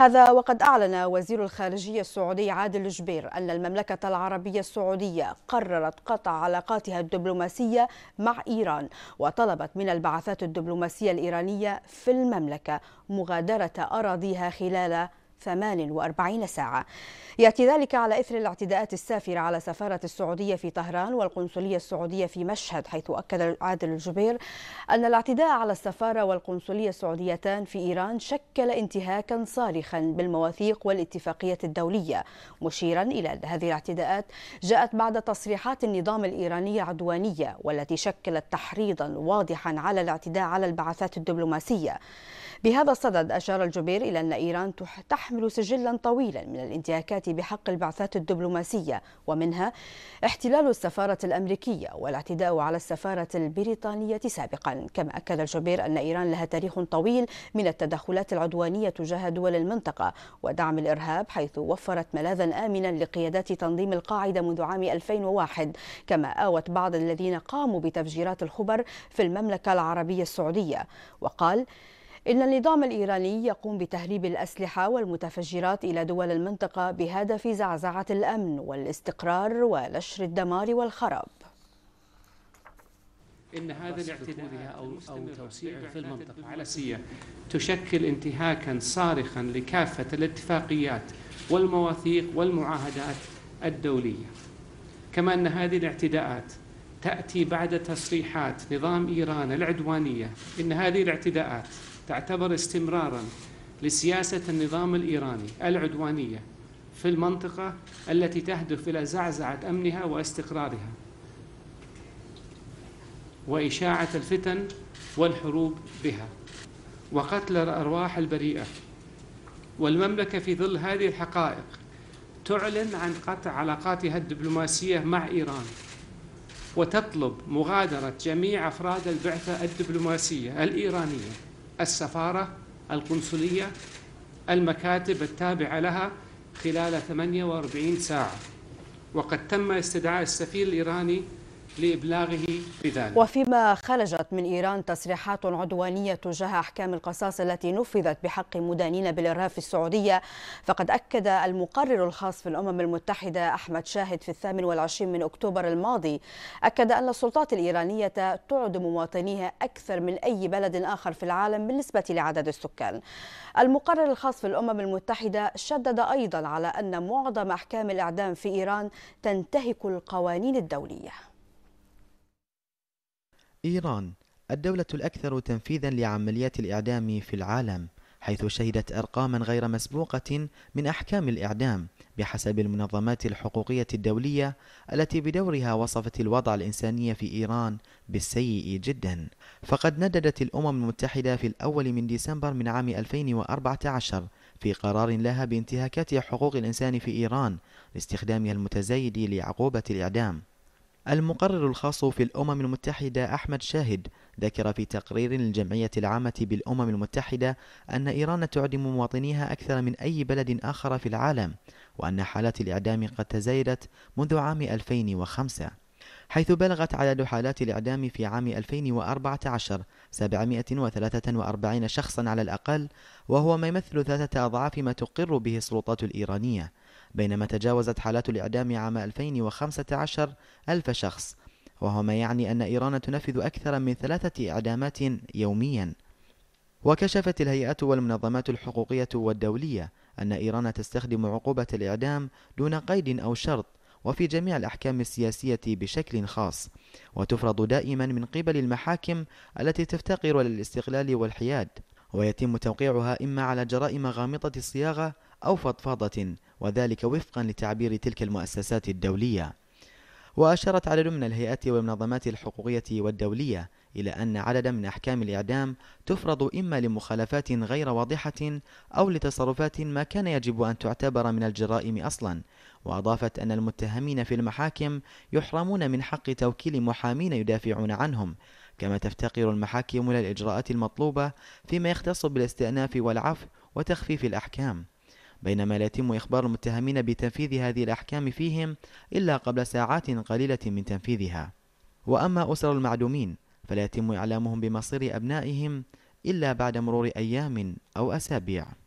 هذا وقد أعلن وزير الخارجية السعودي عادل جبير أن المملكة العربية السعودية قررت قطع علاقاتها الدبلوماسية مع إيران وطلبت من البعثات الدبلوماسية الإيرانية في المملكة مغادرة أراضيها خلال 48 ساعة يأتي ذلك على إثر الاعتداءات السافرة على سفارة السعودية في طهران والقنصلية السعودية في مشهد حيث أكد عادل الجبير أن الاعتداء على السفارة والقنصلية السعوديتان في إيران شكل انتهاكا صارخا بالمواثيق والاتفاقية الدولية مشيرا إلى أن هذه الاعتداءات جاءت بعد تصريحات النظام الإيراني عدوانية والتي شكلت تحريضا واضحا على الاعتداء على البعثات الدبلوماسية بهذا الصدد أشار الجبير إلى أن إيران تحمل سجلا طويلا من الانتهاكات بحق البعثات الدبلوماسية ومنها احتلال السفارة الأمريكية والاعتداء على السفارة البريطانية سابقا كما أكد الجبير أن إيران لها تاريخ طويل من التدخلات العدوانية تجاه دول المنطقة ودعم الإرهاب حيث وفرت ملاذا آمنا لقيادات تنظيم القاعدة منذ عام 2001 كما آوت بعض الذين قاموا بتفجيرات الخبر في المملكة العربية السعودية وقال إن النظام الإيراني يقوم بتهريب الأسلحة والمتفجرات إلى دول المنطقة بهدف زعزعة الأمن والاستقرار ونشر الدمار والخراب ان هذا الاعتداء او او في المنطقه على سيا تشكل انتهاكا صارخا لكافه الاتفاقيات والمواثيق والمعاهدات الدوليه. كما ان هذه الاعتداءات تاتي بعد تصريحات نظام ايران العدوانيه ان هذه الاعتداءات تعتبر استمرارا لسياسة النظام الإيراني العدوانية في المنطقة التي تهدف إلى زعزعة أمنها واستقرارها وإشاعة الفتن والحروب بها وقتل الأرواح البريئة والمملكة في ظل هذه الحقائق تعلن عن قطع علاقاتها الدبلوماسية مع إيران وتطلب مغادرة جميع أفراد البعثة الدبلوماسية الإيرانية السفارة القنصلية المكاتب التابعة لها خلال 48 ساعة وقد تم استدعاء السفير الإيراني لإبلاغه بذلك وفيما خرجت من إيران تصريحات عدوانية تجاه أحكام القصاص التي نفذت بحق مدانين بالإرهاب في السعودية فقد أكد المقرر الخاص في الأمم المتحدة أحمد شاهد في الثامن والعشرين من أكتوبر الماضي أكد أن السلطات الإيرانية تعدم مواطنيها أكثر من أي بلد آخر في العالم بالنسبة لعدد السكان المقرر الخاص في الأمم المتحدة شدد أيضا على أن معظم أحكام الإعدام في إيران تنتهك القوانين الدولية إيران الدولة الأكثر تنفيذا لعمليات الإعدام في العالم حيث شهدت أرقاما غير مسبوقة من أحكام الإعدام بحسب المنظمات الحقوقية الدولية التي بدورها وصفت الوضع الإنساني في إيران بالسيء جدا فقد نددت الأمم المتحدة في الأول من ديسمبر من عام 2014 في قرار لها بانتهاكات حقوق الإنسان في إيران لاستخدامها المتزايد لعقوبة الإعدام المقرر الخاص في الأمم المتحدة أحمد شاهد ذكر في تقرير للجمعية العامة بالأمم المتحدة أن إيران تعدم مواطنيها أكثر من أي بلد آخر في العالم وأن حالات الإعدام قد تزايدت منذ عام 2005 حيث بلغت عدد حالات الإعدام في عام 2014 743 شخصا على الأقل وهو ما يمثل ثلاثة أضعاف ما تقر به السلطات الإيرانية بينما تجاوزت حالات الإعدام عام 2015 ألف شخص وهو ما يعني أن إيران تنفذ أكثر من ثلاثة إعدامات يوميا وكشفت الهيئات والمنظمات الحقوقية والدولية أن إيران تستخدم عقوبة الإعدام دون قيد أو شرط وفي جميع الأحكام السياسية بشكل خاص وتفرض دائما من قبل المحاكم التي تفتقر للاستقلال والحياد ويتم توقيعها إما على جرائم غامضة الصياغة أو فضفاضة وذلك وفقا لتعبير تلك المؤسسات الدولية وأشارت عدد من الهيئات والمنظمات الحقوقية والدولية إلى أن عددا من أحكام الإعدام تفرض إما لمخالفات غير واضحة أو لتصرفات ما كان يجب أن تعتبر من الجرائم أصلا وأضافت أن المتهمين في المحاكم يحرمون من حق توكيل محامين يدافعون عنهم كما تفتقر المحاكم إلى الإجراءات المطلوبة فيما يختص بالاستئناف والعفو وتخفيف الأحكام بينما لا يتم إخبار المتهمين بتنفيذ هذه الأحكام فيهم إلا قبل ساعات قليلة من تنفيذها وأما أسر المعدومين فلا يتم إعلامهم بمصير أبنائهم إلا بعد مرور أيام أو أسابيع